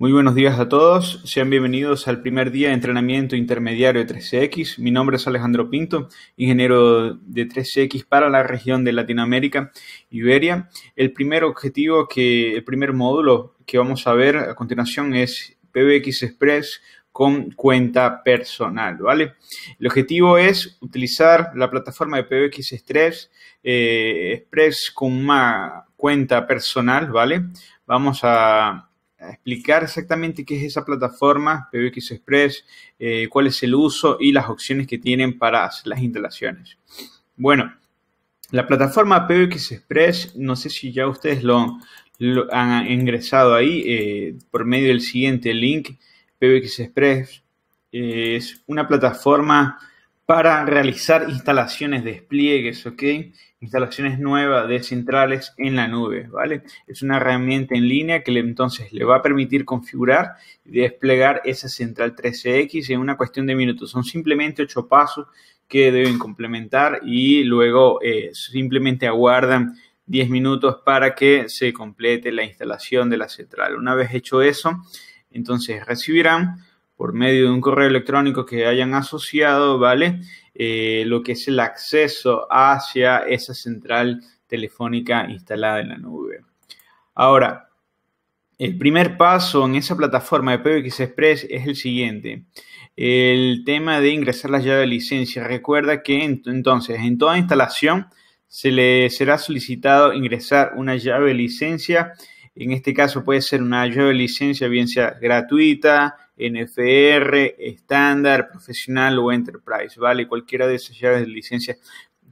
Muy buenos días a todos, sean bienvenidos al primer día de entrenamiento intermediario de 3 x Mi nombre es Alejandro Pinto, ingeniero de 3 x para la región de Latinoamérica, Iberia. El primer objetivo que, el primer módulo que vamos a ver a continuación es PBX Express con cuenta personal, ¿vale? El objetivo es utilizar la plataforma de PBX Express, eh, Express con una cuenta personal, ¿vale? Vamos a explicar exactamente qué es esa plataforma PBX Express, eh, cuál es el uso y las opciones que tienen para hacer las instalaciones. Bueno, la plataforma PBX Express, no sé si ya ustedes lo, han ingresado ahí eh, por medio del siguiente link, PBX Express, eh, es una plataforma para realizar instalaciones, despliegues, ¿ok? Instalaciones nuevas de centrales en la nube, ¿vale? Es una herramienta en línea que entonces le va a permitir configurar y desplegar esa central 13X e en una cuestión de minutos. Son simplemente ocho pasos que deben complementar y luego eh, simplemente aguardan 10 minutos para que se complete la instalación de la central. Una vez hecho eso, entonces recibirán por medio de un correo electrónico que hayan asociado, ¿vale? Eh, lo que es el acceso hacia esa central telefónica instalada en la nube. Ahora, el primer paso en esa plataforma de PBX Express es el siguiente. El tema de ingresar la llave de licencia. Recuerda que entonces en toda instalación se le será solicitado ingresar una llave de licencia. En este caso puede ser una llave de licencia bien sea gratuita, NFR, estándar, profesional o enterprise, ¿vale? Cualquiera de esas llaves de licencia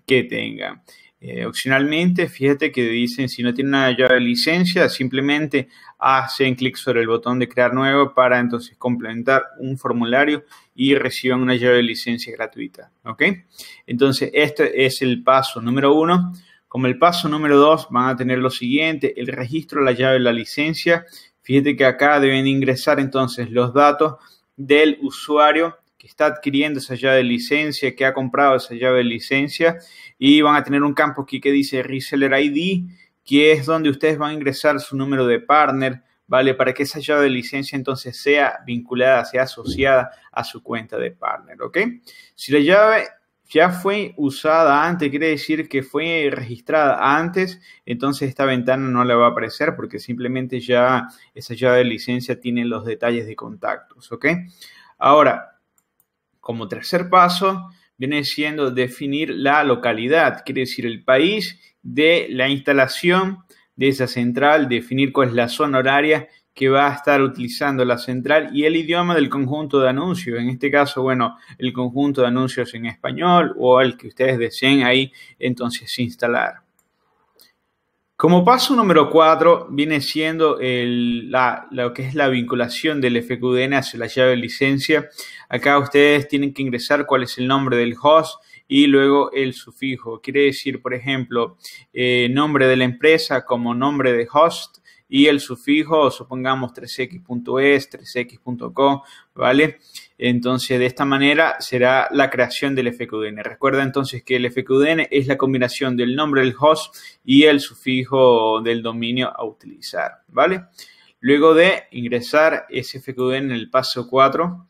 que tengan. Eh, opcionalmente, fíjate que dicen si no tienen una llave de licencia, simplemente hacen clic sobre el botón de crear nuevo para entonces complementar un formulario y reciban una llave de licencia gratuita. ¿Ok? Entonces, este es el paso número uno. Como el paso número dos, van a tener lo siguiente: el registro de la llave de la licencia Fíjate que acá deben ingresar entonces los datos del usuario que está adquiriendo esa llave de licencia, que ha comprado esa llave de licencia y van a tener un campo aquí que dice Reseller ID, que es donde ustedes van a ingresar su número de partner, ¿vale? Para que esa llave de licencia entonces sea vinculada, sea asociada a su cuenta de partner, ¿ok? Si la llave ya fue usada antes, quiere decir que fue registrada antes, entonces esta ventana no le va a aparecer porque simplemente ya esa llave de licencia tiene los detalles de contactos, ¿ok? Ahora, como tercer paso, viene siendo definir la localidad, quiere decir el país de la instalación de esa central, definir cuál es la zona horaria que va a estar utilizando la central y el idioma del conjunto de anuncios. En este caso, bueno, el conjunto de anuncios en español o el que ustedes deseen ahí entonces instalar. Como paso número 4 viene siendo lo que es la vinculación del FQDN hacia la llave de licencia. Acá ustedes tienen que ingresar cuál es el nombre del host y luego el sufijo. Quiere decir, por ejemplo, eh, nombre de la empresa como nombre de host y el sufijo, supongamos 3x.es, 3x.co, ¿vale? Entonces, de esta manera será la creación del FQDN. Recuerda entonces que el FQDN es la combinación del nombre del host y el sufijo del dominio a utilizar, ¿vale? Luego de ingresar ese FQDN en el paso 4,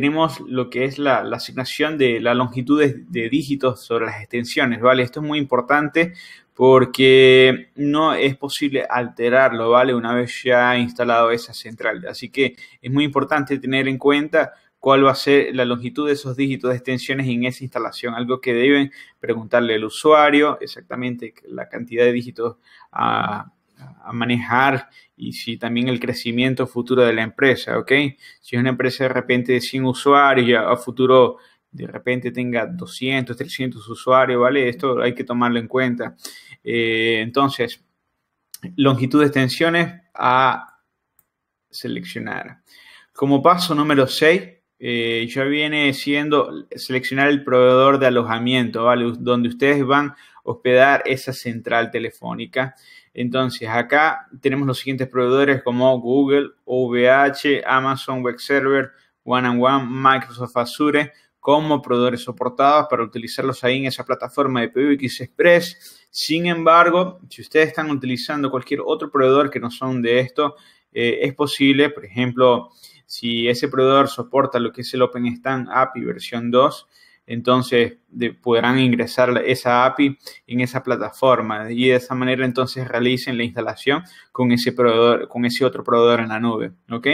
tenemos lo que es la, asignación de la longitud de, dígitos sobre las extensiones, ¿vale? Esto es muy importante porque no es posible alterarlo, ¿vale? Una vez ya instalado esa central. Así que es muy importante tener en cuenta cuál va a ser la longitud de esos dígitos de extensiones en esa instalación, algo que deben preguntarle al usuario, exactamente la cantidad de dígitos a a manejar y si también el crecimiento futuro de la empresa, ¿ok? Si es una empresa de repente de 100 usuarios a, futuro de repente tenga 200, 300 usuarios, ¿vale? Esto hay que tomarlo en cuenta. Eh, entonces, longitud de extensiones a seleccionar. Como paso número 6, eh, ya viene siendo seleccionar el proveedor de alojamiento, ¿vale? Donde ustedes van a hospedar esa central telefónica. Entonces, acá tenemos los siguientes proveedores como Google, OVH, Amazon Web Server, One and One, Microsoft Azure como proveedores soportados para utilizarlos ahí en esa plataforma de PBX Express. Sin embargo, si ustedes están utilizando cualquier otro proveedor que no son de esto, eh, es posible, por ejemplo, si ese proveedor soporta lo que es el OpenStand API versión 2, entonces podrán ingresar esa API en esa plataforma y de esa manera entonces realicen la instalación con ese proveedor, con ese otro proveedor en la nube, ¿ok?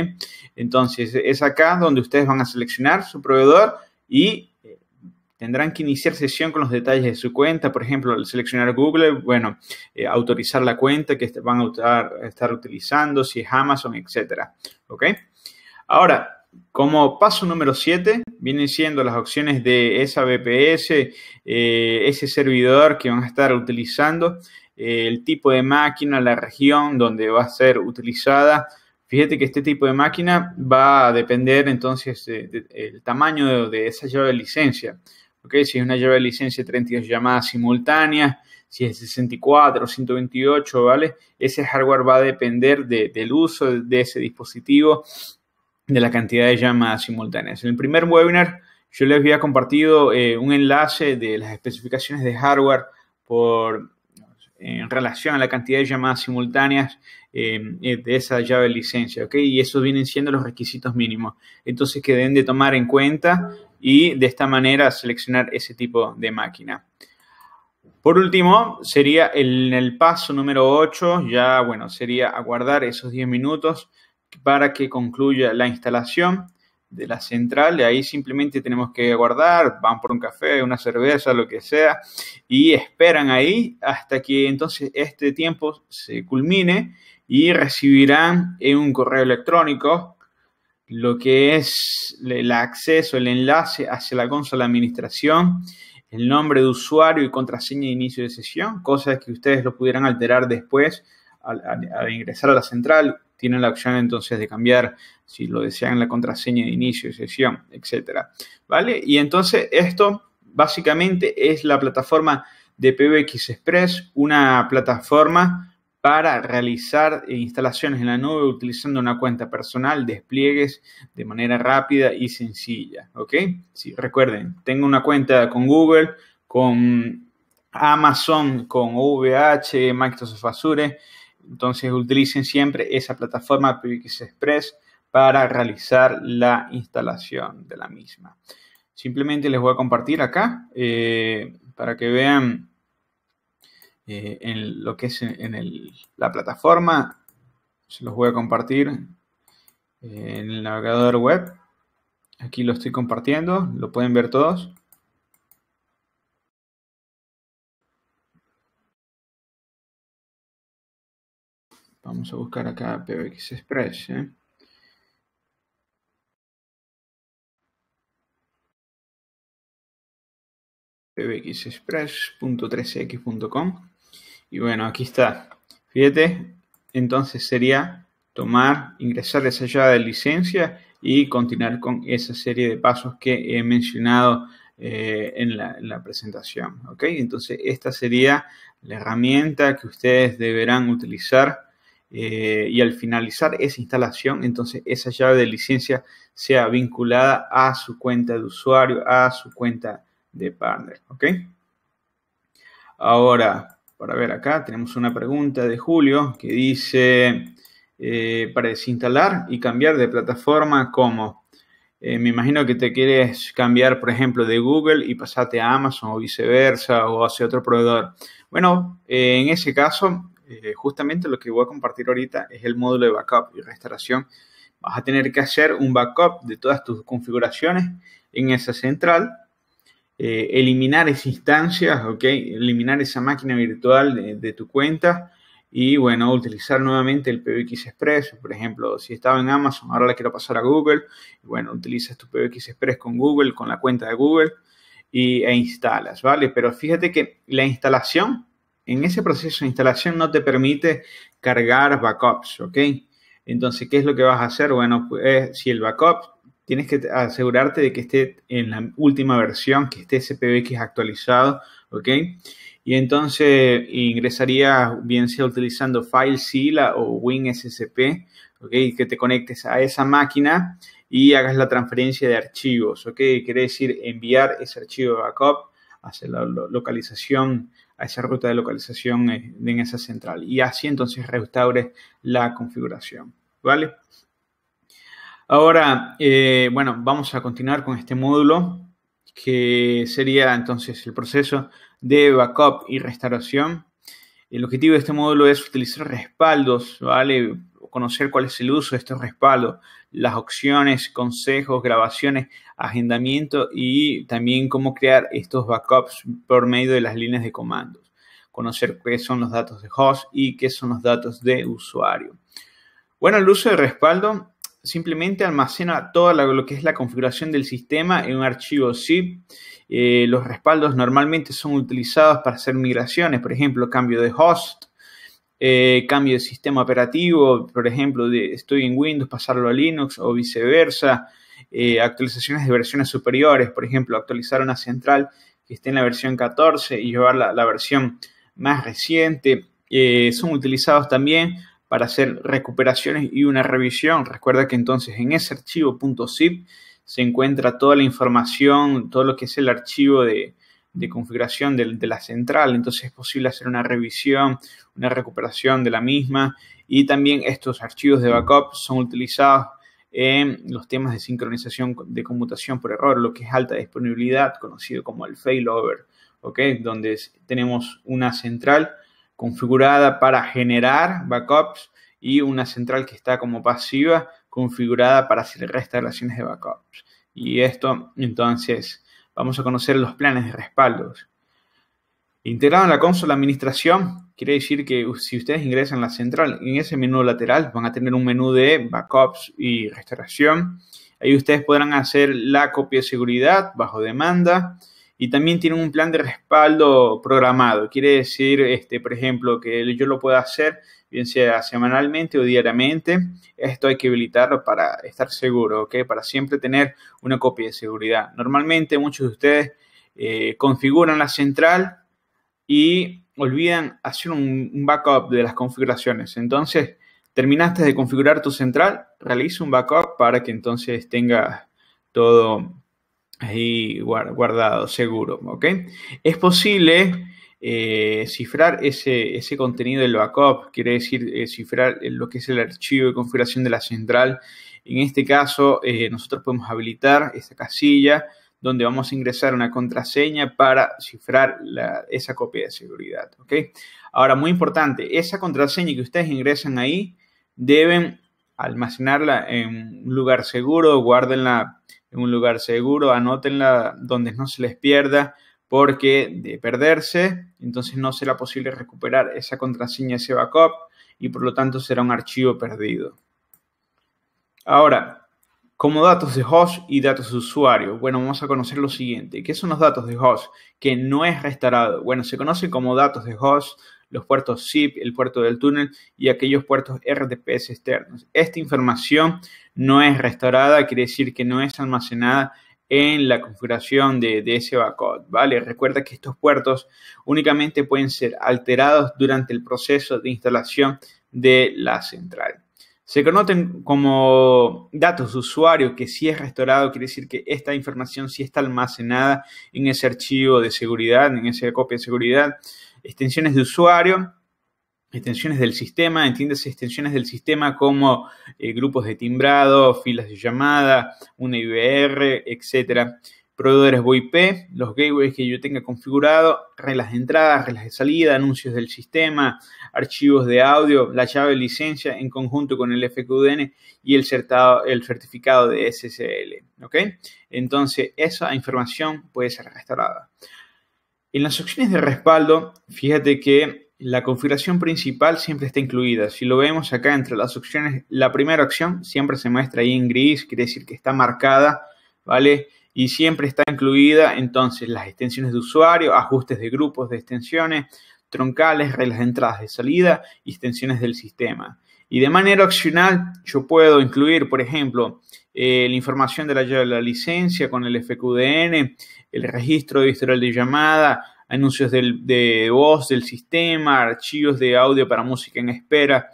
Entonces es acá donde ustedes van a seleccionar su proveedor y eh, tendrán que iniciar sesión con los detalles de su cuenta, por ejemplo, al seleccionar Google, bueno, eh, autorizar la cuenta que van a estar, utilizando, si es Amazon, etcétera, ¿ok? Ahora, como paso número 7, vienen siendo las opciones de esa BPS, eh, ese servidor que van a estar utilizando, eh, el tipo de máquina, la región donde va a ser utilizada. Fíjate que este tipo de máquina va a depender entonces del tamaño de, esa llave de licencia. ¿okay? Si es una llave de licencia 32 llamadas simultáneas, si es 64 o 128, ¿vale? Ese hardware va a depender del uso de ese dispositivo de la cantidad de llamadas simultáneas. En el primer webinar yo les había compartido eh, un enlace de las especificaciones de hardware por, en relación a la cantidad de llamadas simultáneas eh, eh, de esa llave licencia, ¿ok? Y esos vienen siendo los requisitos mínimos. Entonces, que deben de tomar en cuenta y de esta manera seleccionar ese tipo de máquina. Por último, sería el, el paso número 8, ya bueno, sería aguardar esos 10 minutos para que concluya la instalación de la central. De ahí simplemente tenemos que aguardar, van por un café, una cerveza, lo que sea, y esperan ahí hasta que entonces este tiempo se culmine y recibirán en un correo electrónico lo que es el acceso, el enlace hacia la consola de administración, el nombre de usuario y contraseña de inicio de sesión, cosas que ustedes lo pudieran alterar después al ingresar a la central tienen la opción entonces de cambiar, si lo desean, la contraseña de inicio y sesión, etcétera. ¿Vale? Y entonces esto básicamente es la plataforma de PBX Express, una plataforma para realizar instalaciones en la nube utilizando una cuenta personal, despliegues de manera rápida y sencilla. ¿Ok? Sí, recuerden, tengo una cuenta con Google, con Amazon, con VH, Microsoft Azure entonces utilicen siempre esa plataforma PBX Express para realizar la instalación de la misma. Simplemente les voy a compartir acá eh, para que vean eh, en lo que es en la plataforma. Se los voy a compartir eh, en el navegador web. Aquí lo estoy compartiendo, lo pueden ver todos. Vamos a buscar acá PBX Express. ¿eh? pbxexpress.3x.com y bueno, aquí está. Fíjate, entonces sería tomar, ingresar esa de licencia y continuar con esa serie de pasos que he mencionado eh, en, la, la, presentación. ¿ok? Entonces, esta sería la herramienta que ustedes deberán utilizar eh, y al finalizar esa instalación, entonces esa llave de licencia sea vinculada a su cuenta de usuario, a su cuenta de partner. ¿Ok? Ahora, para ver acá, tenemos una pregunta de Julio que dice, eh, para desinstalar y cambiar de plataforma, ¿cómo? Eh, me imagino que te quieres cambiar, por ejemplo, de Google y pasarte a Amazon o viceversa o hacia otro proveedor. Bueno, en ese caso, eh, justamente lo que voy a compartir ahorita es el módulo de backup y restauración. Vas a tener que hacer un backup de todas tus configuraciones en esa central, eh, eliminar esas instancias, ¿okay? eliminar esa máquina virtual de, tu cuenta y bueno, utilizar nuevamente el PBX Express. Por ejemplo, si estaba en Amazon, ahora la quiero pasar a Google. Bueno, utilizas tu PBX Express con Google, con la cuenta de Google y, e instalas, ¿vale? Pero fíjate que la instalación en ese proceso de instalación no te permite cargar backups, ¿ok? Entonces, ¿qué es lo que vas a hacer? Bueno, pues, si el backup tienes que asegurarte de que esté en la última versión, que esté SPVX actualizado, ¿ok? Y entonces ingresaría, bien sea utilizando FileZilla o WinSSP, ¿ok? Que te conectes a esa máquina y hagas la transferencia de archivos, ¿ok? Quiere decir enviar ese archivo de backup hacia la localización a esa ruta de localización eh, en esa central y así entonces restaure la configuración, ¿vale? Ahora, eh, bueno, vamos a continuar con este módulo que sería entonces el proceso de backup y restauración. El objetivo de este módulo es utilizar respaldos, ¿vale? conocer cuál es el uso de estos respaldos, las opciones, consejos, grabaciones, agendamiento y también cómo crear estos backups por medio de las líneas de comandos. Conocer qué son los datos de host y qué son los datos de usuario. Bueno, el uso de respaldo simplemente almacena toda lo que es la configuración del sistema en un archivo zip. Eh, los respaldos normalmente son utilizados para hacer migraciones, por ejemplo, cambio de host, eh, cambio de sistema operativo, por ejemplo, de, estoy en Windows, pasarlo a Linux o viceversa, eh, actualizaciones de versiones superiores, por ejemplo, actualizar una central que esté en la versión 14 y llevar la, la versión más reciente, eh, son utilizados también para hacer recuperaciones y una revisión. Recuerda que entonces en ese archivo .zip se encuentra toda la información, todo lo que es el archivo de, de configuración de, la central, entonces es posible hacer una revisión, una recuperación de la misma y también estos archivos de backup son utilizados en los temas de sincronización de conmutación por error, lo que es alta disponibilidad, conocido como el failover, ¿ok? Donde tenemos una central configurada para generar backups y una central que está como pasiva configurada para hacer restauraciones de backups. Y esto entonces vamos a conocer los planes de respaldos. Integrado en la consola administración, quiere decir que si ustedes ingresan a la central, en ese menú lateral van a tener un menú de backups y restauración. Ahí ustedes podrán hacer la copia de seguridad bajo demanda y también tienen un plan de respaldo programado. Quiere decir, este, por ejemplo, que yo lo pueda hacer bien sea semanalmente o diariamente. Esto hay que habilitarlo para estar seguro, ¿ok? Para siempre tener una copia de seguridad. Normalmente muchos de ustedes eh, configuran la central y olvidan hacer un backup de las configuraciones. Entonces, terminaste de configurar tu central, realiza un backup para que entonces tengas todo ahí guardado, seguro, ¿ok? Es posible eh, cifrar ese, contenido del backup, quiere decir eh, cifrar eh, lo que es el archivo de configuración de la central. En este caso, nosotros podemos habilitar esta casilla donde vamos a ingresar una contraseña para cifrar esa copia de seguridad. ¿okay? Ahora, muy importante, esa contraseña que ustedes ingresan ahí deben almacenarla en un lugar seguro, guárdenla en un lugar seguro, anótenla donde no se les pierda porque de perderse, entonces no será posible recuperar esa contraseña, ese backup, y por lo tanto será un archivo perdido. Ahora, como datos de host y datos de usuario, bueno, vamos a conocer lo siguiente. ¿Qué son los datos de host? Que no es restaurado. Bueno, se conocen como datos de host los puertos SIP, el puerto del túnel y aquellos puertos RTPS externos. Esta información no es restaurada, quiere decir que no es almacenada en la configuración de, ese backup, ¿vale? Recuerda que estos puertos únicamente pueden ser alterados durante el proceso de instalación de la central. Se conocen como datos de usuario que si es restaurado, quiere decir que esta información sí está almacenada en ese archivo de seguridad, en esa copia de seguridad, extensiones de usuario, extensiones del sistema, entiéndase extensiones del sistema como eh, grupos de timbrado, filas de llamada, una IVR, etc. Proveedores VoIP, los gateways que yo tenga configurado, reglas de entrada, reglas de salida, anuncios del sistema, archivos de audio, la llave de licencia en conjunto con el FQDN y el, el certificado de SSL. ¿ok? Entonces, esa información puede ser restaurada. En las opciones de respaldo, fíjate que la configuración principal siempre está incluida. Si lo vemos acá entre las opciones, la primera opción siempre se muestra ahí en gris, quiere decir que está marcada, ¿vale? Y siempre está incluida entonces las extensiones de usuario, ajustes de grupos de extensiones, troncales, reglas de entradas de salida extensiones del sistema. Y de manera opcional yo puedo incluir, por ejemplo, eh, la información de la, de la licencia con el FQDN, el registro de historial de llamada, anuncios de voz del sistema, archivos de audio para música en espera,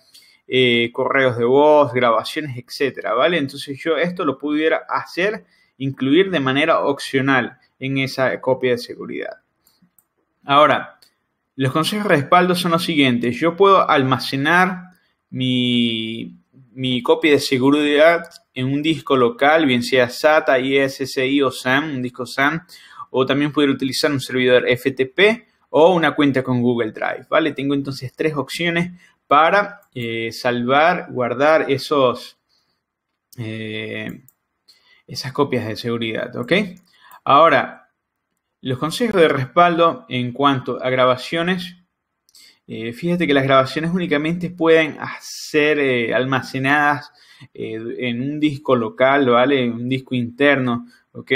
eh, correos de voz, grabaciones, etcétera, ¿vale? Entonces yo esto lo pudiera hacer, incluir de manera opcional en esa copia de seguridad. Ahora, los consejos de respaldo son los siguientes. Yo puedo almacenar mi, copia de seguridad en un disco local, bien sea SATA, ISSI o SAM, un disco SAM, o también poder utilizar un servidor FTP o una cuenta con Google Drive, ¿vale? Tengo entonces tres opciones para eh, salvar, guardar esos, eh, esas copias de seguridad, ¿ok? Ahora, los consejos de respaldo en cuanto a grabaciones, eh, fíjate que las grabaciones únicamente pueden ser almacenadas en un disco local, ¿vale? En un disco interno, ¿ok?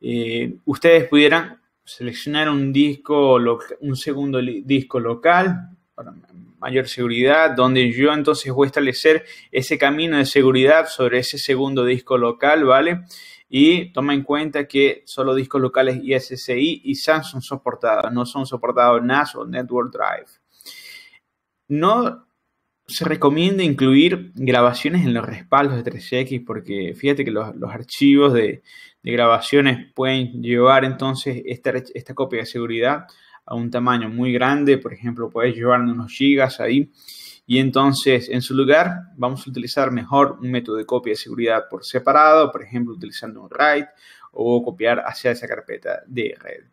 Eh, ustedes pudieran seleccionar un disco, un segundo disco local para mayor seguridad, donde yo entonces voy a establecer ese camino de seguridad sobre ese segundo disco local, ¿vale? Y toma en cuenta que solo discos locales ISCI y SAN son soportados, no son soportados NAS o Network Drive. No se recomienda incluir grabaciones en los respaldos de 3X porque fíjate que los archivos de, de grabaciones pueden llevar entonces esta, esta copia de seguridad a un tamaño muy grande, por ejemplo, puedes llevar unos gigas ahí. Y entonces, en su lugar, vamos a utilizar mejor un método de copia de seguridad por separado, por ejemplo, utilizando un write o copiar hacia esa carpeta de red.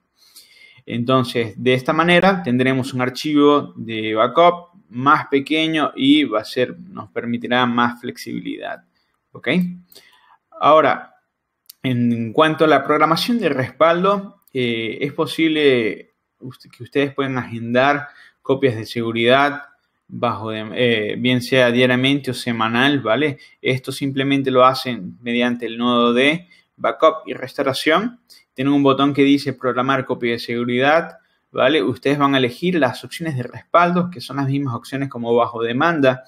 Entonces, de esta manera tendremos un archivo de backup más pequeño y va a ser, nos permitirá más flexibilidad. ¿Ok? Ahora, en cuanto a la programación de respaldo, eh, es posible que ustedes puedan agendar copias de seguridad bajo eh, bien sea diariamente o semanal, ¿vale? Esto simplemente lo hacen mediante el nodo de backup y restauración. Tienen un botón que dice programar copia de seguridad, ¿vale? Ustedes van a elegir las opciones de respaldo, que son las mismas opciones como bajo demanda,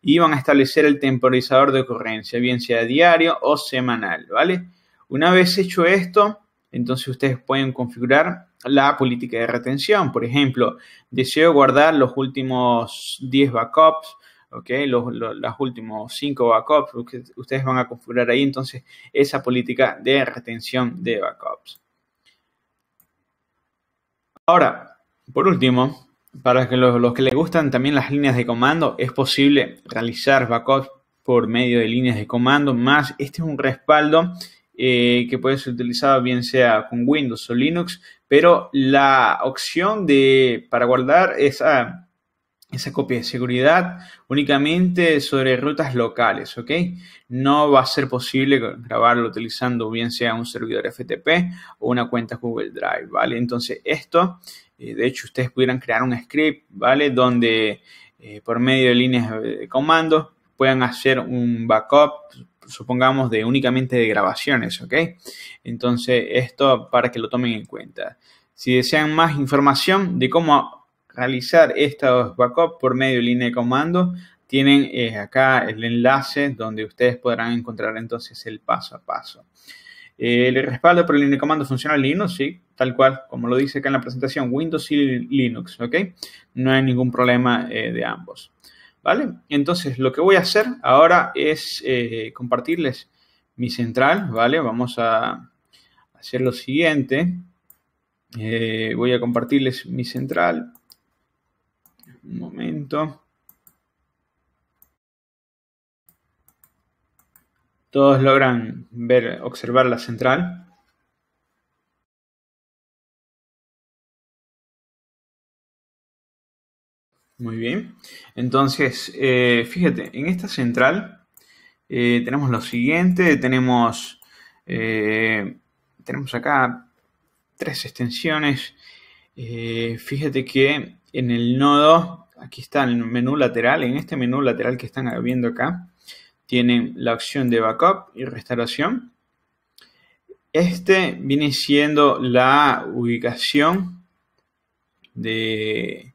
y van a establecer el temporizador de ocurrencia, bien sea diario o semanal, ¿vale? Una vez hecho esto, entonces ustedes pueden configurar la política de retención. Por ejemplo, deseo guardar los últimos 10 backups, Los, últimos 5 backups ustedes van a configurar ahí. Entonces, esa política de retención de backups. Ahora, por último, para los, los, que les gustan también las líneas de comando, es posible realizar backups por medio de líneas de comando, más este es un respaldo eh, que puede ser utilizado bien sea con Windows o Linux, pero la opción de, para guardar esa, esa copia de seguridad únicamente sobre rutas locales, ¿ok? No va a ser posible grabarlo utilizando bien sea un servidor FTP o una cuenta Google Drive, ¿vale? Entonces esto, eh, de hecho ustedes pudieran crear un script, ¿vale? Donde eh, por medio de líneas de comando puedan hacer un backup, supongamos, de únicamente de grabaciones, ¿ok? Entonces, esto para que lo tomen en cuenta. Si desean más información de cómo realizar estos backups por medio de línea de comando, tienen eh, acá el enlace donde ustedes podrán encontrar entonces el paso a paso. Eh, el respaldo por línea de comando funciona en Linux, sí, tal cual, como lo dice acá en la presentación, Windows y Linux, ¿ok? No hay ningún problema eh, de ambos. ¿vale? Entonces, lo que voy a hacer ahora es eh, compartirles mi central, ¿vale? Vamos a hacer lo siguiente. Eh, voy a compartirles mi central. Un momento. Todos logran ver, observar la central. Muy bien. Entonces, eh, fíjate, en esta central eh, tenemos lo siguiente, tenemos, eh, tenemos acá tres extensiones. fíjate que en el nodo, aquí está el menú lateral, en este menú lateral que están viendo acá, tienen la opción de backup y restauración. Este viene siendo la ubicación de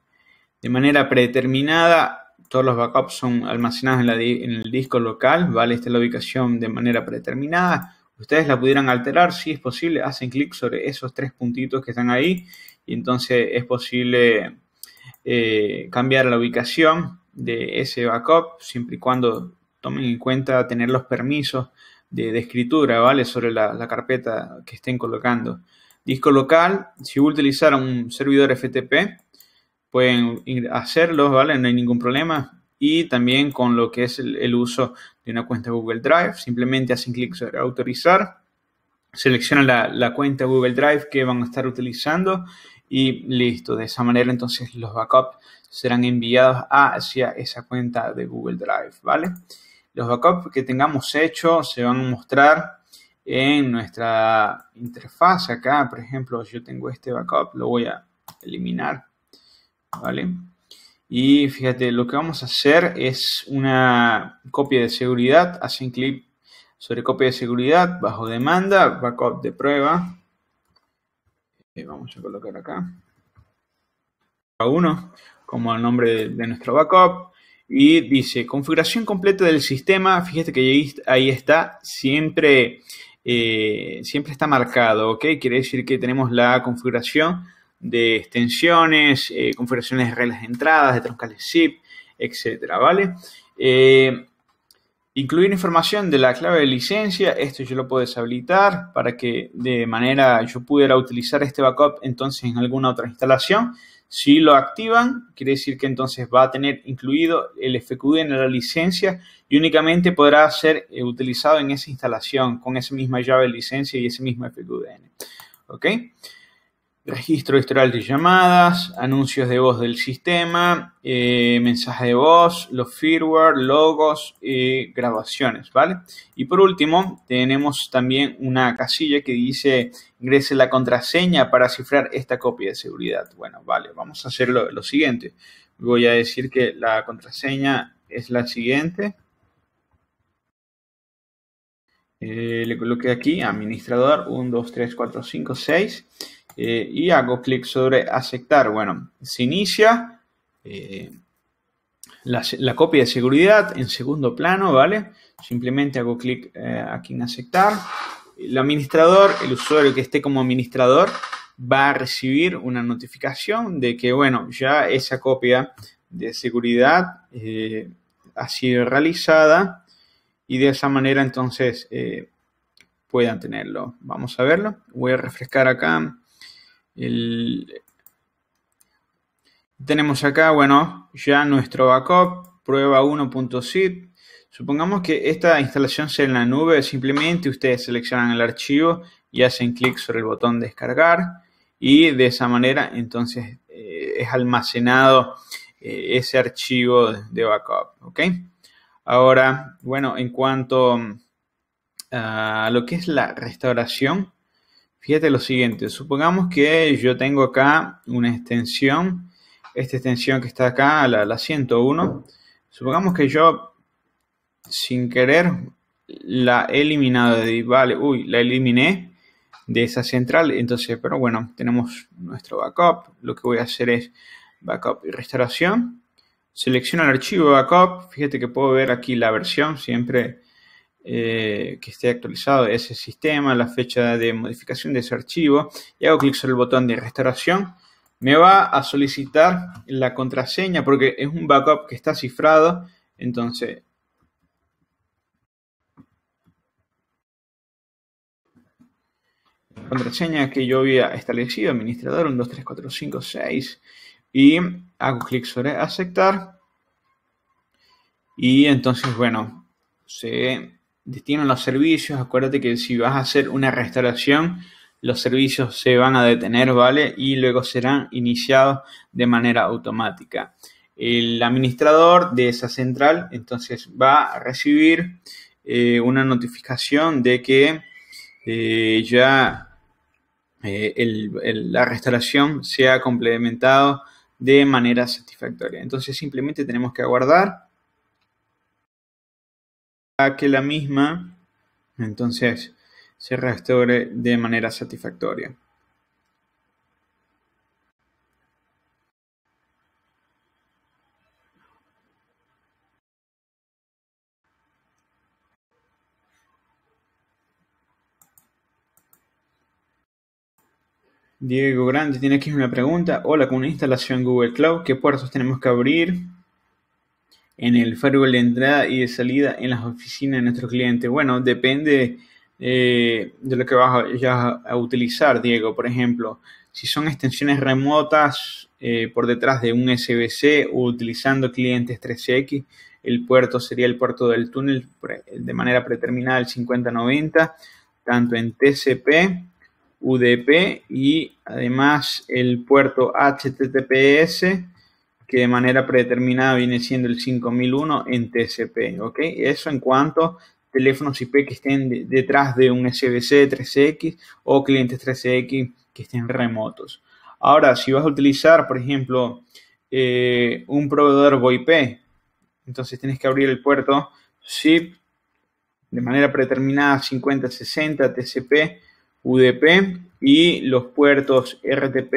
de manera predeterminada, todos los backups son almacenados en, el disco local, ¿vale? Esta es la ubicación de manera predeterminada. Ustedes la pudieran alterar, si es posible, hacen clic sobre esos tres puntitos que están ahí y entonces es posible eh, cambiar la ubicación de ese backup siempre y cuando tomen en cuenta tener los permisos de, escritura, ¿vale? Sobre la, carpeta que estén colocando. Disco local, si utilizar un servidor FTP, pueden hacerlo, ¿vale? No hay ningún problema. Y también con lo que es el, uso de una cuenta Google Drive, simplemente hacen clic sobre autorizar, seleccionan la, cuenta Google Drive que van a estar utilizando y listo. De esa manera entonces los backups serán enviados hacia esa cuenta de Google Drive, ¿vale? Los backups que tengamos hecho se van a mostrar en nuestra interfaz acá. Por ejemplo, yo tengo este backup, lo voy a eliminar. ¿vale? Y fíjate, lo que vamos a hacer es una copia de seguridad. Hacen clic sobre copia de seguridad, bajo demanda, backup de prueba. Eh, vamos a colocar acá. A uno como el nombre de, nuestro backup. Y dice, configuración completa del sistema. Fíjate que ahí, está, siempre, eh, siempre está marcado, ¿ok? Quiere decir que tenemos la configuración de extensiones, eh, configuraciones de reglas de entradas, de troncales zip, etcétera, ¿vale? Eh, incluir información de la clave de licencia, esto yo lo puedo deshabilitar para que de manera yo pudiera utilizar este backup entonces en alguna otra instalación. Si lo activan, quiere decir que entonces va a tener incluido el FQDN en la licencia y únicamente podrá ser eh, utilizado en esa instalación con esa misma llave de licencia y ese mismo FQDN. ¿Ok? registro historial de llamadas, anuncios de voz del sistema, eh, mensaje de voz, los firmware, logos, y eh, grabaciones, ¿vale? Y por último, tenemos también una casilla que dice ingrese la contraseña para cifrar esta copia de seguridad. Bueno, vale, vamos a hacer lo, siguiente. Voy a decir que la contraseña es la siguiente. Eh, le coloqué aquí administrador 1, 2, 3, 4, 5, 6 eh, y hago clic sobre aceptar. Bueno, se inicia eh, la, copia de seguridad en segundo plano, ¿vale? Simplemente hago clic eh, aquí en aceptar. El administrador, el usuario que esté como administrador, va a recibir una notificación de que, bueno, ya esa copia de seguridad ha sido realizada y de esa manera entonces puedan tenerlo. Vamos a verlo. Voy a refrescar acá tenemos acá, bueno, ya nuestro backup, prueba 1.zip. Supongamos que esta instalación sea en la nube, simplemente ustedes seleccionan el archivo y hacen clic sobre el botón descargar y de esa manera entonces eh, es almacenado eh, ese archivo de backup, ¿ok? Ahora, bueno, en cuanto ah, a lo que es la restauración, Fíjate lo siguiente, supongamos que yo tengo acá una extensión, esta extensión que está acá, la, 101, supongamos que yo sin querer la he eliminado, vale, uy, la eliminé de esa central, entonces, pero bueno, tenemos nuestro backup, lo que voy a hacer es backup y restauración, selecciono el archivo backup, fíjate que puedo ver aquí la versión, siempre eh, que esté actualizado ese sistema, la fecha de modificación de ese archivo y hago clic sobre el botón de restauración, me va a solicitar la contraseña porque es un backup que está cifrado, entonces... La contraseña que yo había establecido, administrador 1, 2, 3, 4, 5, 6, y hago clic sobre aceptar y entonces bueno se detienen los servicios. Acuérdate que si vas a hacer una restauración, los servicios se van a detener, ¿vale? Y luego serán iniciados de manera automática. El administrador de esa central entonces va a recibir eh, una notificación de que eh, ya eh, la restauración se ha complementado de manera satisfactoria. Entonces simplemente tenemos que aguardar que la misma entonces se restaure de manera satisfactoria. Diego Grande tiene aquí una pregunta. Hola, con una instalación Google Cloud, ¿qué puertos tenemos que abrir en el firewall de entrada y de salida en las oficinas de nuestros clientes? Bueno, depende eh, de lo que vas a, utilizar, Diego. Por ejemplo, si son extensiones remotas eh, por detrás de un SBC o utilizando clientes 3X, el puerto sería el puerto del túnel de manera predeterminada el 5090, tanto en TCP, UDP y además el puerto HTTPS que de manera predeterminada viene siendo el 5001 en TCP, ¿ok? Eso en cuanto a teléfonos IP que estén detrás de un SBC 3X o clientes 3X que estén remotos. Ahora, si vas a utilizar, por ejemplo, eh, un proveedor VoIP, entonces tienes que abrir el puerto SIP de manera predeterminada 5060 TCP, UDP y los puertos RTP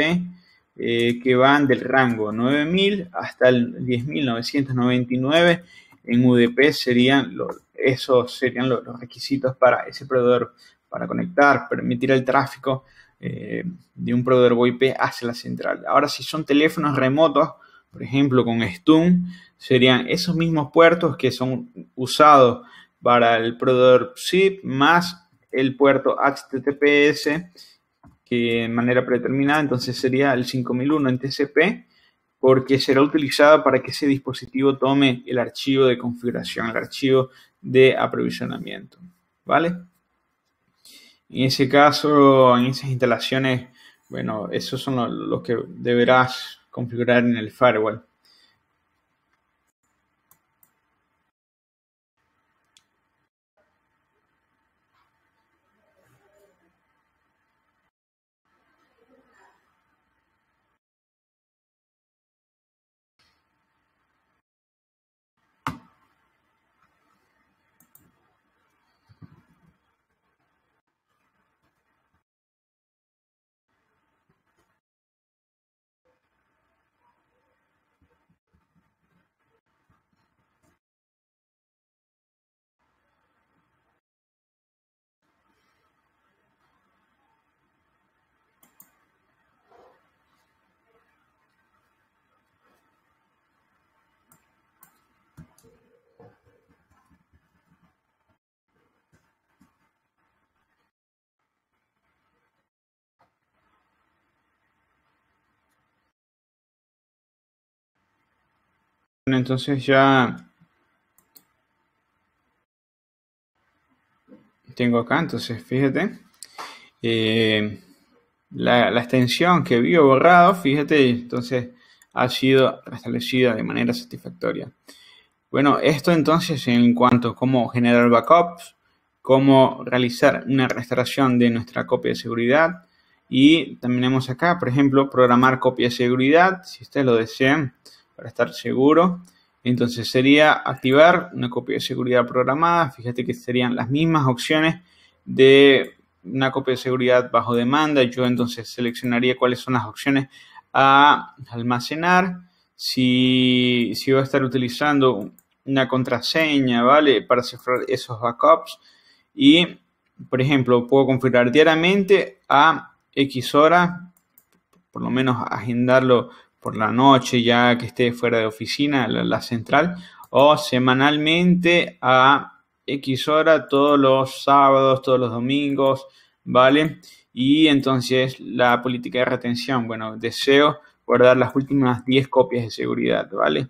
eh, que van del rango 9.000 hasta el 10.999 en UDP serían los, esos serían los, requisitos para ese proveedor para conectar, permitir el tráfico eh, de un proveedor VoIP hacia la central. Ahora, si son teléfonos remotos, por ejemplo con STUN serían esos mismos puertos que son usados para el proveedor SIP más el puerto HTTPS que en manera predeterminada, entonces sería el 5001 en TCP, porque será utilizada para que ese dispositivo tome el archivo de configuración, el archivo de aprovisionamiento, ¿vale? En ese caso, en esas instalaciones, bueno, esos son los que deberás configurar en el firewall. entonces ya tengo acá, entonces fíjate. Eh, la, extensión que vio borrado, fíjate, entonces ha sido restablecida de manera satisfactoria. Bueno, esto entonces en cuanto a cómo generar backups, cómo realizar una restauración de nuestra copia de seguridad y también tenemos acá, por ejemplo, programar copia de seguridad, si ustedes lo desean para estar seguro. Entonces sería activar una copia de seguridad programada. Fíjate que serían las mismas opciones de una copia de seguridad bajo demanda. Yo entonces seleccionaría cuáles son las opciones a almacenar. Si, si a estar utilizando una contraseña, ¿vale? Para cifrar esos backups. Y, por ejemplo, puedo configurar diariamente a X hora, por lo menos agendarlo por la noche, ya que esté fuera de oficina, la, central, o semanalmente a X hora, todos los sábados, todos los domingos, ¿vale? Y entonces la política de retención, bueno, deseo guardar las últimas 10 copias de seguridad, ¿vale?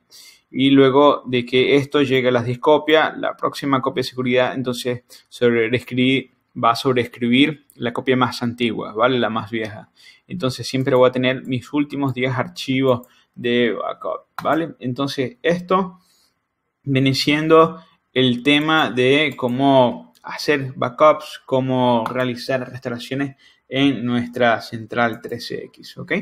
Y luego de que esto llegue a las 10 copias, la próxima copia de seguridad, entonces sobre escribir va a sobreescribir la copia más antigua, ¿vale? La más vieja. Entonces siempre voy a tener mis últimos 10 archivos de backup, ¿vale? Entonces esto viene siendo el tema de cómo hacer backups, cómo realizar restauraciones en nuestra central 13X, ¿ok?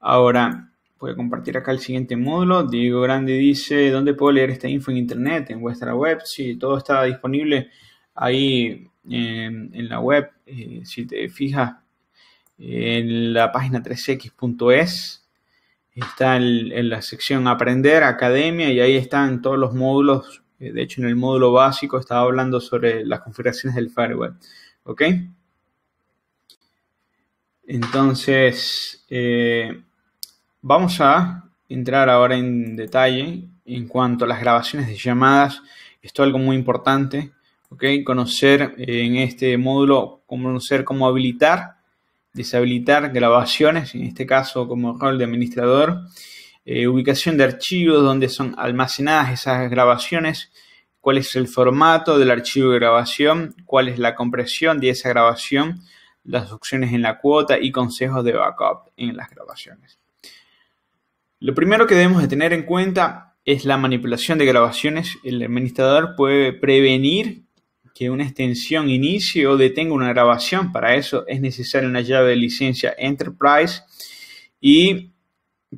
Ahora, voy a compartir acá el siguiente módulo. Diego Grande dice, ¿dónde puedo leer esta info en internet? En vuestra web, si todo está disponible Ahí en la web, eh, si te fijas, en la página 3x.es está en la sección Aprender, Academia, y ahí están todos los módulos. Eh, de hecho, en el módulo básico estaba hablando sobre las configuraciones del firewall. ¿Ok? Entonces, eh, vamos a entrar ahora en detalle en cuanto a las grabaciones de llamadas. Esto es algo muy importante Conocer eh, en este módulo, conocer cómo habilitar, deshabilitar grabaciones, en este caso como rol de administrador, eh, ubicación de archivos, donde son almacenadas esas grabaciones, cuál es el formato del archivo de grabación, cuál es la compresión de esa grabación, las opciones en la cuota y consejos de backup en las grabaciones. Lo primero que debemos de tener en cuenta es la manipulación de grabaciones. El administrador puede prevenir que una extensión inicie o detenga una grabación. Para eso es necesaria una llave de licencia Enterprise y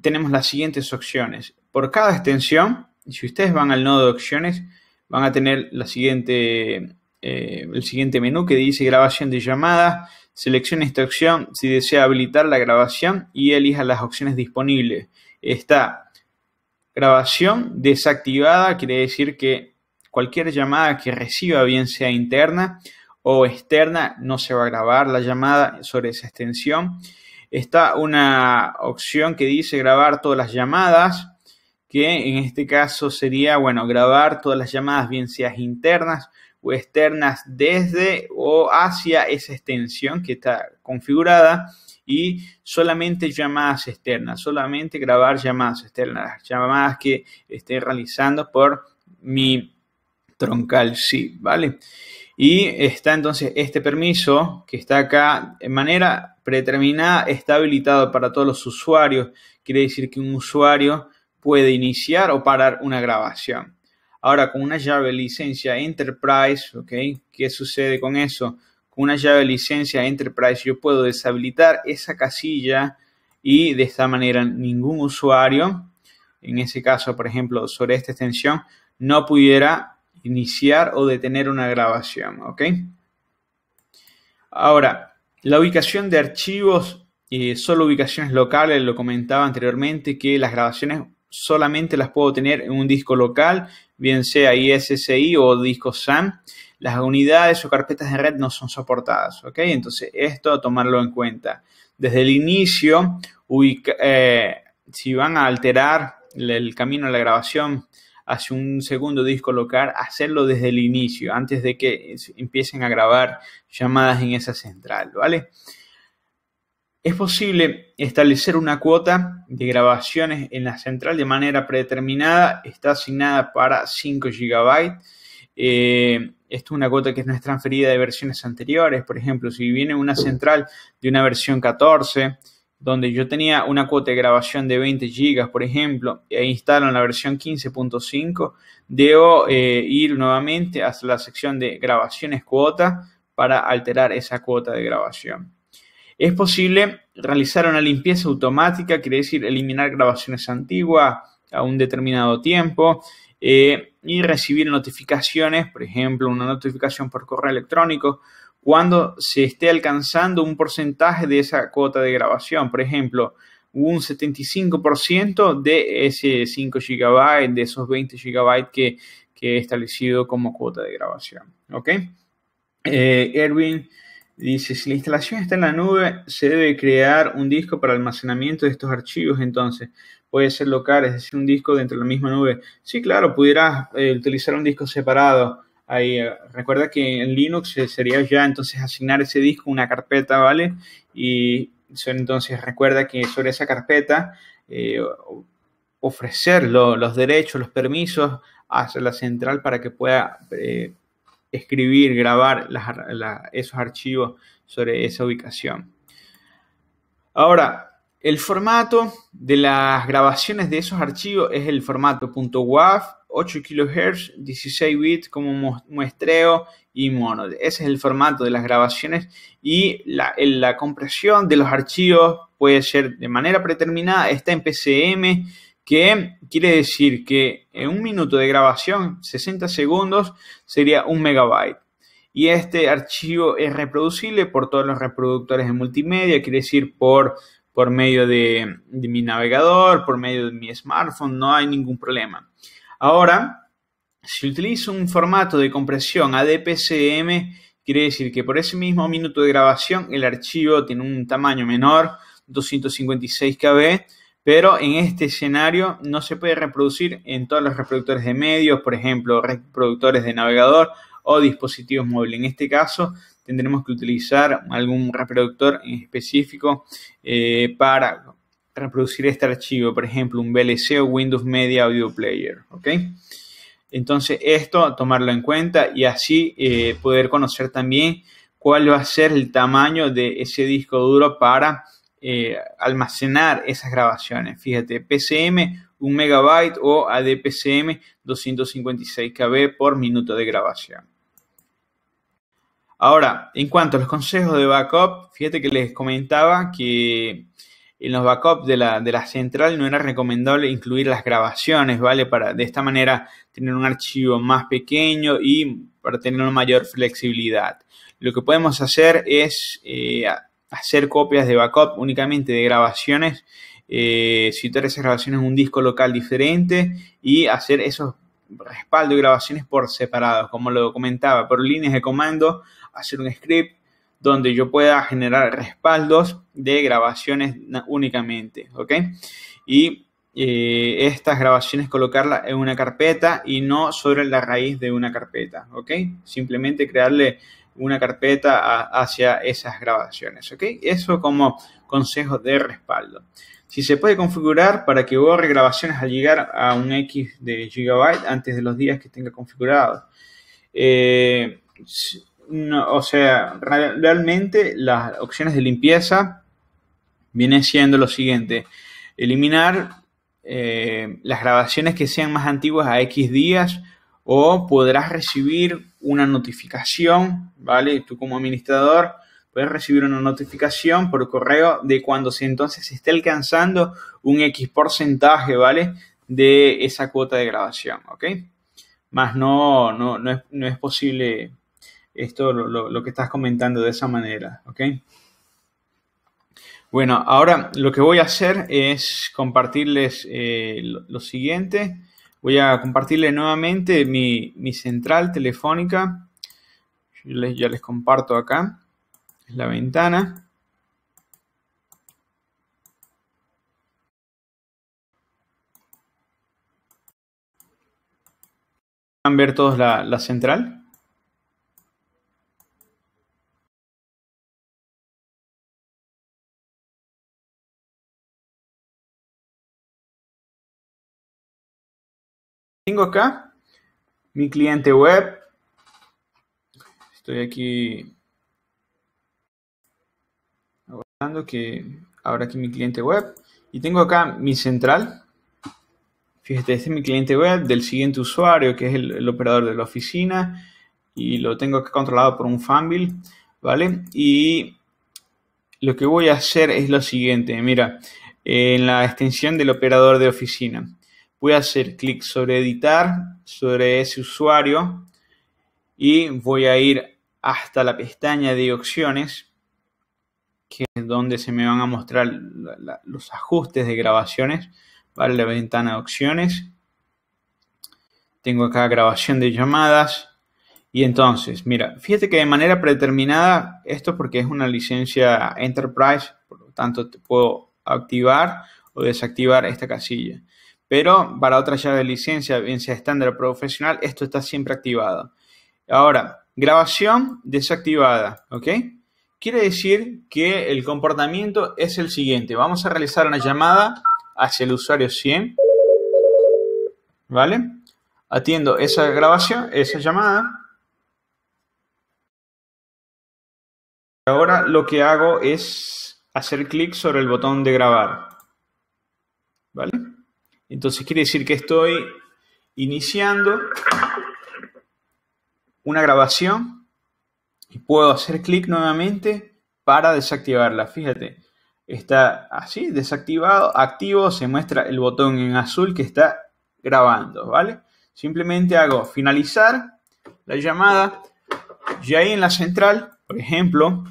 tenemos las siguientes opciones. Por cada extensión, si ustedes van al nodo de opciones, van a tener la siguiente, eh, el siguiente menú que dice grabación de llamada. Seleccione esta opción si desea habilitar la grabación y elija las opciones disponibles. Está grabación desactivada, quiere decir que Cualquier llamada que reciba, bien sea interna o externa, no se va a grabar la llamada sobre esa extensión. Está una opción que dice grabar todas las llamadas, que en este caso sería, bueno, grabar todas las llamadas, bien sean internas o externas desde o hacia esa extensión que está configurada y solamente llamadas externas, solamente grabar llamadas externas, llamadas que esté realizando por mi troncal sí, ¿vale? Y está entonces este permiso que está acá en manera predeterminada, está habilitado para todos los usuarios. Quiere decir que un usuario puede iniciar o parar una grabación. Ahora, con una llave licencia Enterprise, ¿ok? ¿Qué sucede con eso? Con una llave licencia Enterprise yo puedo deshabilitar esa casilla y de esta manera ningún usuario, en ese caso, por ejemplo, sobre esta extensión, no pudiera iniciar o detener una grabación. ¿ok? Ahora, la ubicación de archivos, y eh, solo ubicaciones locales, lo comentaba anteriormente, que las grabaciones solamente las puedo tener en un disco local, bien sea ISSI o disco SAM. Las unidades o carpetas de red no son soportadas, ¿ok? Entonces, esto a tomarlo en cuenta. Desde el inicio, eh, si van a alterar el camino de la grabación hace un segundo disco local, hacerlo desde el inicio, antes de que empiecen a grabar llamadas en esa central, ¿vale? Es posible establecer una cuota de grabaciones en la central de manera predeterminada, está asignada para 5 GB. Eh, esto es una cuota que no es transferida de versiones anteriores. Por ejemplo, si viene una central de una versión 14, donde yo tenía una cuota de grabación de 20 gigas, por ejemplo, e instalo en la versión 15.5, debo eh, ir nuevamente hasta la sección de grabaciones cuota para alterar esa cuota de grabación. Es posible realizar una limpieza automática, quiere decir eliminar grabaciones antiguas a un determinado tiempo eh, y recibir notificaciones, por ejemplo, una notificación por correo electrónico cuando se esté alcanzando un porcentaje de esa cuota de grabación. Por ejemplo, un 75% de ese 5 GB, de esos 20 GB que, he establecido como cuota de grabación. ¿Ok? Eh, Erwin dice, si la instalación está en la nube, se debe crear un disco para almacenamiento de estos archivos, entonces puede ser local, es decir, un disco dentro de la misma nube. Sí, claro, pudieras eh, utilizar un disco separado eh, recuerda que en Linux sería ya entonces asignar ese disco una carpeta, ¿vale? Y entonces recuerda que sobre esa carpeta eh, ofrecer los derechos, los permisos hacia la central para que pueda eh, escribir, grabar esos archivos sobre esa ubicación. Ahora, el formato de las grabaciones de esos archivos es el formato .wav, 8 kHz, 16 bits como muestreo y mono. Ese es el formato de las grabaciones y la, compresión de los archivos puede ser de manera predeterminada, está en PCM, que quiere decir que en un minuto de grabación, 60 segundos, sería un megabyte. Y este archivo es reproducible por todos los reproductores de multimedia, quiere decir por, por medio de mi navegador, por medio de mi smartphone, no hay ningún problema. Ahora, si utilizo un formato de compresión ADPCM, quiere decir que por ese mismo minuto de grabación el archivo tiene un tamaño menor, 256 KB, pero en este escenario no se puede reproducir en todos los reproductores de medios, por ejemplo, reproductores de navegador o dispositivos móviles. En este caso, tendremos que utilizar algún reproductor en específico eh, para reproducir este archivo, por ejemplo, un VLC o Windows Media Audio Player, ¿ok? Entonces esto, tomarlo en cuenta y así eh, poder conocer también cuál va a ser el tamaño de ese disco duro para eh, almacenar esas grabaciones. Fíjate, PCM 1 megabyte o ADPCM 256 KB por minuto de grabación. Ahora, en cuanto a los consejos de backup, fíjate que les comentaba que en los backups de la, central no era recomendable incluir las grabaciones, ¿vale? Para de esta manera tener un archivo más pequeño y para tener una mayor flexibilidad. Lo que podemos hacer es eh, hacer copias de backup únicamente de grabaciones, situar eh, esas grabaciones en un disco local diferente y hacer esos respaldo y grabaciones por separados, como lo comentaba, por líneas de comando, hacer un script donde yo pueda generar respaldos de grabaciones únicamente, Y eh, estas grabaciones colocarlas en una carpeta y no sobre la raíz de una carpeta, Simplemente crearle una carpeta hacia esas grabaciones, Eso como consejo de respaldo. Si se puede configurar para que borre grabaciones al llegar a un X de gigabyte antes de los días que tenga configurado. Eh, o sea, realmente las opciones de limpieza vienen siendo lo siguiente. Eliminar eh, las grabaciones que sean más antiguas a X días o podrás recibir una notificación, ¿vale? Tú como administrador puedes recibir una notificación por correo de cuando se entonces esté alcanzando un X porcentaje, ¿vale? De esa cuota de grabación, ¿ok? Más no, no, no es posible esto, lo, lo que estás comentando de esa manera, ¿ok? Bueno, ahora lo que voy a hacer es compartirles eh, lo, siguiente. Voy a compartirles nuevamente mi, central telefónica. les, ya les comparto acá. la ventana. ¿Van a ver todos la, la central? tengo acá mi cliente web. Estoy aquí aguardando que ahora aquí mi cliente web. Y tengo acá mi central. Fíjate, este es mi cliente web del siguiente usuario, que es el, operador de la oficina. Y lo tengo controlado por un fanbill, ¿vale? Y lo que voy a hacer es lo siguiente. Mira, en la extensión del operador de oficina voy a hacer clic sobre editar, sobre ese usuario y voy a ir hasta la pestaña de opciones que es donde se me van a mostrar los ajustes de grabaciones para la ventana de opciones. Tengo acá grabación de llamadas. Y entonces, mira, fíjate que de manera predeterminada, esto porque es una licencia Enterprise, por lo tanto te puedo activar o desactivar esta casilla. Pero para otra llave de licencia, bien sea estándar profesional, esto está siempre activado. Ahora, grabación desactivada, ¿ok? Quiere decir que el comportamiento es el siguiente. Vamos a realizar una llamada hacia el usuario 100, ¿vale? Atiendo esa grabación, esa llamada. Ahora lo que hago es hacer clic sobre el botón de grabar. Entonces quiere decir que estoy iniciando una grabación y puedo hacer clic nuevamente para desactivarla. Fíjate, está así, desactivado, activo, se muestra el botón en azul que está grabando, ¿vale? Simplemente hago finalizar la llamada y ahí en la central, por ejemplo,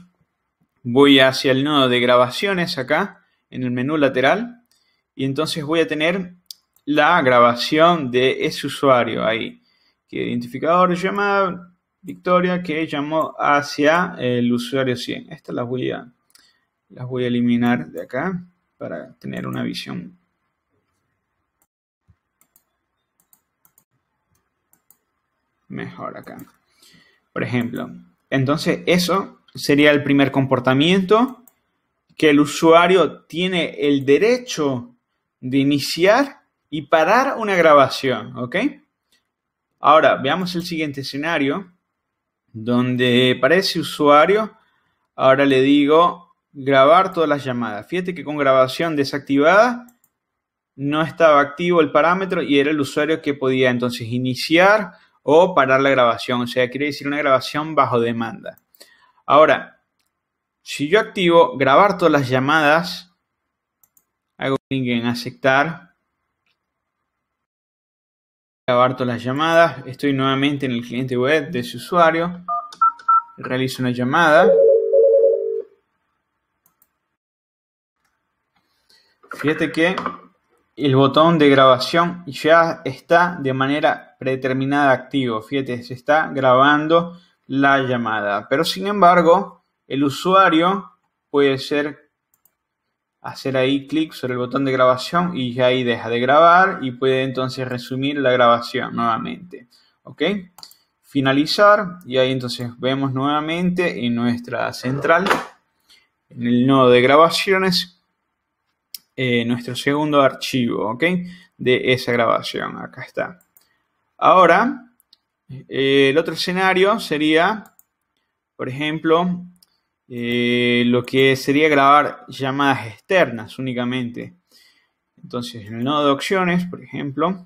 voy hacia el nodo de grabaciones acá en el menú lateral y entonces voy a tener la grabación de ese usuario ahí, que identificador llama Victoria que llamó hacia el usuario 100. Estas las voy a, las voy a eliminar de acá para tener una visión mejor acá. Por ejemplo, entonces eso sería el primer comportamiento que el usuario tiene el derecho de iniciar y parar una grabación, ¿ok? Ahora, veamos el siguiente escenario, donde para ese usuario, ahora le digo grabar todas las llamadas. Fíjate que con grabación desactivada no estaba activo el parámetro y era el usuario que podía entonces iniciar o parar la grabación. O sea, quiere decir una grabación bajo demanda. Ahora, si yo activo grabar todas las llamadas, hago clic en aceptar todas las llamadas, estoy nuevamente en el cliente web de ese usuario, realizo una llamada. Fíjate que el botón de grabación ya está de manera predeterminada activo. Fíjate, se está grabando la llamada. Pero sin embargo, el usuario puede ser hacer ahí clic sobre el botón de grabación y ya ahí deja de grabar y puede entonces resumir la grabación nuevamente. ¿Ok? Finalizar y ahí entonces vemos nuevamente en nuestra central, en el nodo de grabaciones, eh, nuestro segundo archivo, ¿ok? De esa grabación, acá está. Ahora, eh, el otro escenario sería, por ejemplo, eh, lo que sería grabar llamadas externas únicamente. Entonces, en el nodo de opciones, por ejemplo,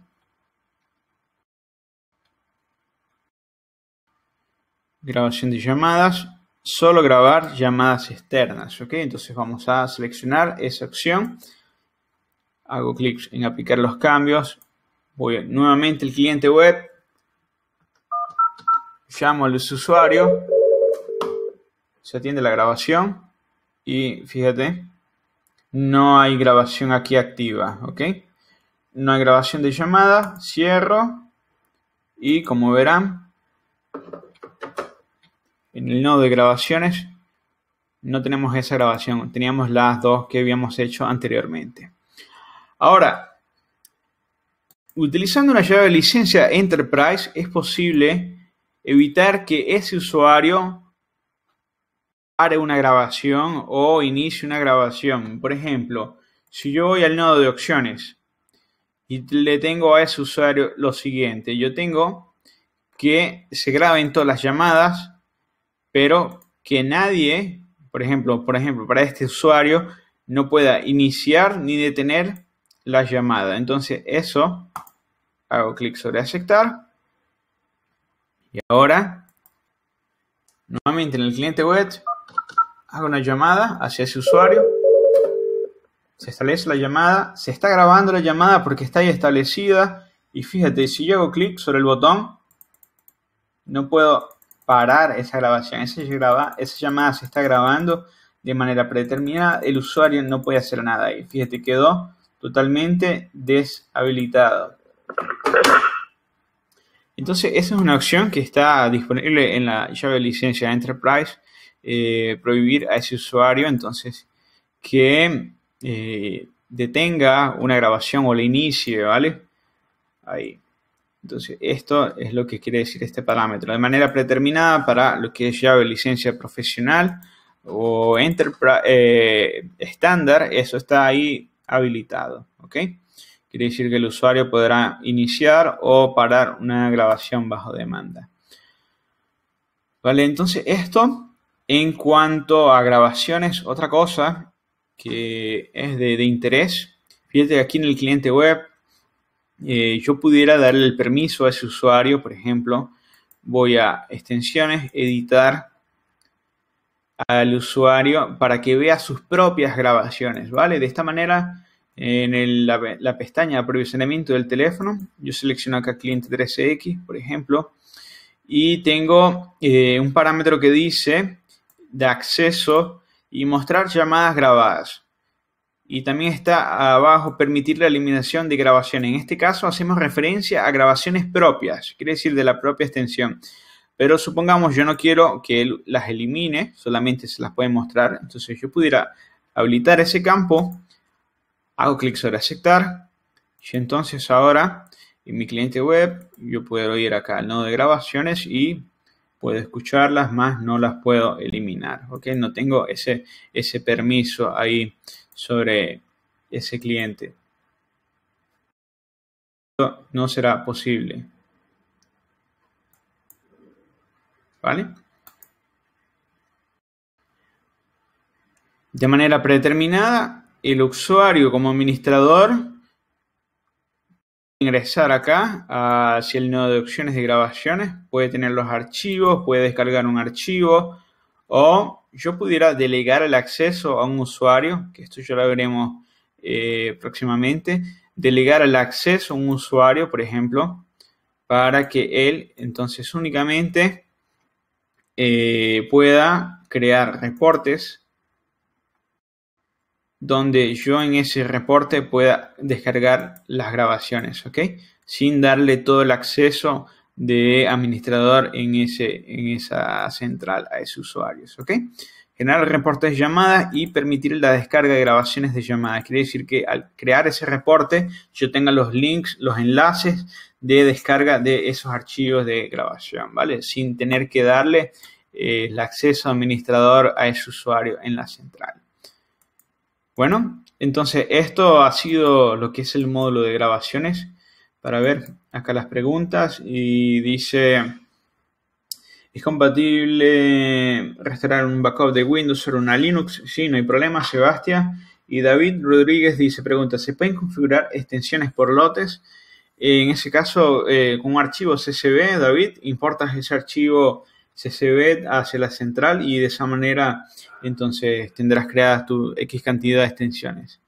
grabación de llamadas, solo grabar llamadas externas, ¿ok? Entonces vamos a seleccionar esa opción, hago clic en aplicar los cambios, voy nuevamente al cliente web, llamo al usuario, se atiende la grabación y fíjate, no hay grabación aquí activa, ¿ok? No hay grabación de llamada, cierro y como verán, en el nodo de grabaciones no tenemos esa grabación, teníamos las dos que habíamos hecho anteriormente. Ahora, utilizando una llave de licencia Enterprise es posible evitar que ese usuario una grabación o inicie una grabación. Por ejemplo, si yo voy al nodo de opciones y le tengo a ese usuario lo siguiente, yo tengo que se graben todas las llamadas, pero que nadie, por ejemplo, por ejemplo, para este usuario no pueda iniciar ni detener la llamada. Entonces, eso hago clic sobre aceptar. Y ahora nuevamente en el cliente web Hago una llamada hacia ese usuario. Se establece la llamada, se está grabando la llamada porque está ahí establecida. Y fíjate, si yo hago clic sobre el botón, no puedo parar esa grabación. Esa, graba, esa llamada se está grabando de manera predeterminada. El usuario no puede hacer nada ahí. Fíjate, quedó totalmente deshabilitado. Entonces, esa es una opción que está disponible en la llave de licencia Enterprise eh, prohibir a ese usuario entonces que eh, detenga una grabación o le inicie, ¿vale? Ahí. Entonces, esto es lo que quiere decir este parámetro. De manera predeterminada para lo que es llave licencia profesional o eh, estándar, eso está ahí habilitado, ¿ok? Quiere decir que el usuario podrá iniciar o parar una grabación bajo demanda. Vale, entonces esto en cuanto a grabaciones, otra cosa que es de, interés, fíjate aquí en el cliente web, eh, yo pudiera darle el permiso a ese usuario, por ejemplo, voy a extensiones, editar al usuario para que vea sus propias grabaciones, ¿vale? De esta manera, en la, pestaña de aprovisionamiento del teléfono, yo selecciono acá cliente 13X, por ejemplo, y tengo eh, un parámetro que dice de acceso y mostrar llamadas grabadas. Y también está abajo permitir la eliminación de grabación. En este caso hacemos referencia a grabaciones propias, quiere decir de la propia extensión. Pero supongamos yo no quiero que él las elimine, solamente se las puede mostrar. Entonces yo pudiera habilitar ese campo, hago clic sobre aceptar y entonces ahora en mi cliente web yo puedo ir acá al nodo de grabaciones y puedo escucharlas, más no las puedo eliminar, ¿ok? No tengo ese, ese permiso ahí sobre ese cliente. No será posible. ¿Vale? De manera predeterminada, el usuario como administrador ingresar acá hacia el nodo de opciones de grabaciones, puede tener los archivos, puede descargar un archivo o yo pudiera delegar el acceso a un usuario, que esto ya lo veremos eh, próximamente, delegar el acceso a un usuario, por ejemplo, para que él entonces únicamente eh, pueda crear reportes, donde yo en ese reporte pueda descargar las grabaciones, ¿ok? Sin darle todo el acceso de administrador en, ese, en esa central a esos usuarios, ¿ok? Generar reportes de llamadas y permitir la descarga de grabaciones de llamadas. Quiere decir que al crear ese reporte yo tenga los links, los enlaces de descarga de esos archivos de grabación, ¿vale? Sin tener que darle eh, el acceso administrador a ese usuario en la central. Bueno, entonces esto ha sido lo que es el módulo de grabaciones. Para ver acá las preguntas y dice, ¿es compatible restaurar un backup de Windows o una Linux? Sí, no hay problema, Sebastián. Y David Rodríguez dice, pregunta, ¿se pueden configurar extensiones por lotes? En ese caso, eh, con un archivo CSV, David, importas ese archivo CCB hacia la central y de esa manera entonces tendrás creadas tu X cantidad de extensiones.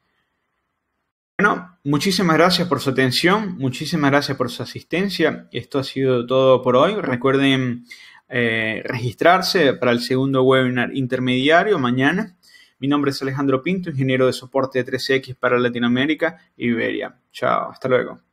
Bueno, muchísimas gracias por su atención, muchísimas gracias por su asistencia. Esto ha sido todo por hoy. Recuerden eh, registrarse para el segundo webinar intermediario mañana. Mi nombre es Alejandro Pinto, ingeniero de soporte de 3X para Latinoamérica y Iberia. Chao, hasta luego.